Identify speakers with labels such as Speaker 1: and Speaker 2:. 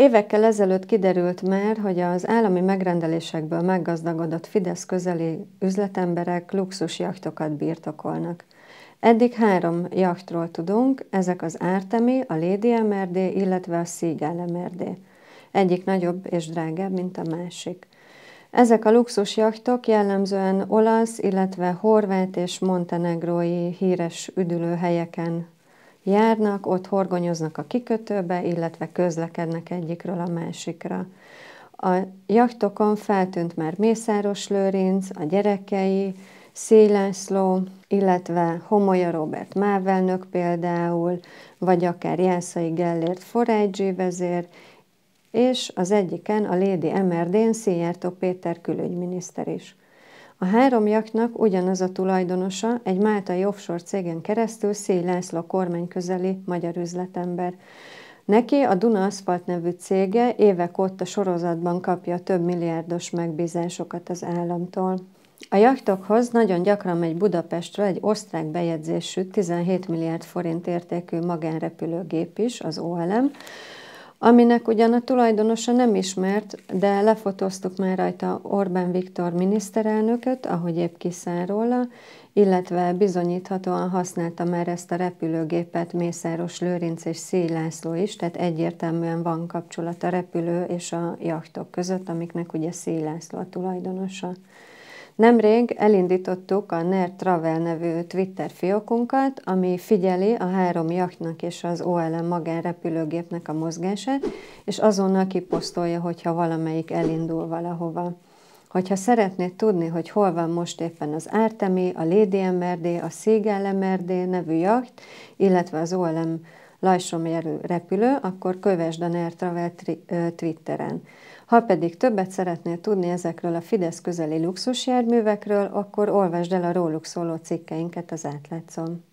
Speaker 1: Évekkel ezelőtt kiderült már, hogy az állami megrendelésekből meggazdagodott Fidesz közeli üzletemberek luxus jachtokat birtokolnak. Eddig három jachtról tudunk, ezek az Ártemi, a Lady MRD, illetve a Seagull MRD. Egyik nagyobb és drágább, mint a másik. Ezek a luxus jachtok jellemzően olasz, illetve horvát és montenegrói híres üdülőhelyeken járnak, ott horgonyoznak a kikötőbe, illetve közlekednek egyikről a másikra. A jachtokon feltűnt már Mészáros Lőrinc, a gyerekei, Szélászló, illetve Homolya Robert Mávelnök például, vagy akár Jászai Gellért Forágyzsi vezér, és az egyiken a Lédi Emerdén Szijjártó Péter külügyminiszter is. A három jaknak ugyanaz a tulajdonosa, egy máltai offshore cégen keresztül Szély László kormány közeli magyar üzletember. Neki a Duna Aszfalt nevű cége évek óta sorozatban kapja több milliárdos megbízásokat az államtól. A jachtokhoz nagyon gyakran megy Budapestről egy osztrák bejegyzésű 17 milliárd forint értékű magánrepülőgép is, az OLM, aminek ugyan a tulajdonosa nem ismert, de lefotóztuk már rajta Orbán Viktor miniszterelnököt, ahogy épp kiszáll róla, illetve bizonyíthatóan használta már ezt a repülőgépet Mészáros Lőrinc és Szíj László is, tehát egyértelműen van kapcsolat a repülő és a jachtok között, amiknek ugye Szíj László a tulajdonosa. Nemrég elindítottuk a NER Travel nevű Twitter fiókunkat, ami figyeli a három jachtnak és az OLM magánrepülőgépnek a mozgását, és azonnal kiposztolja, hogyha valamelyik elindul valahova. Hogyha szeretnéd tudni, hogy hol van most éppen az Ártemi, a Lady MRD, a Szégel MRD nevű jacht, illetve az OLM Lajsom repülő, akkor kövesd a NER Travel Twitteren. Ha pedig többet szeretnél tudni ezekről a Fidesz közeli luxusjárművekről, akkor olvasd el a róluk szóló cikkeinket az átlátszom.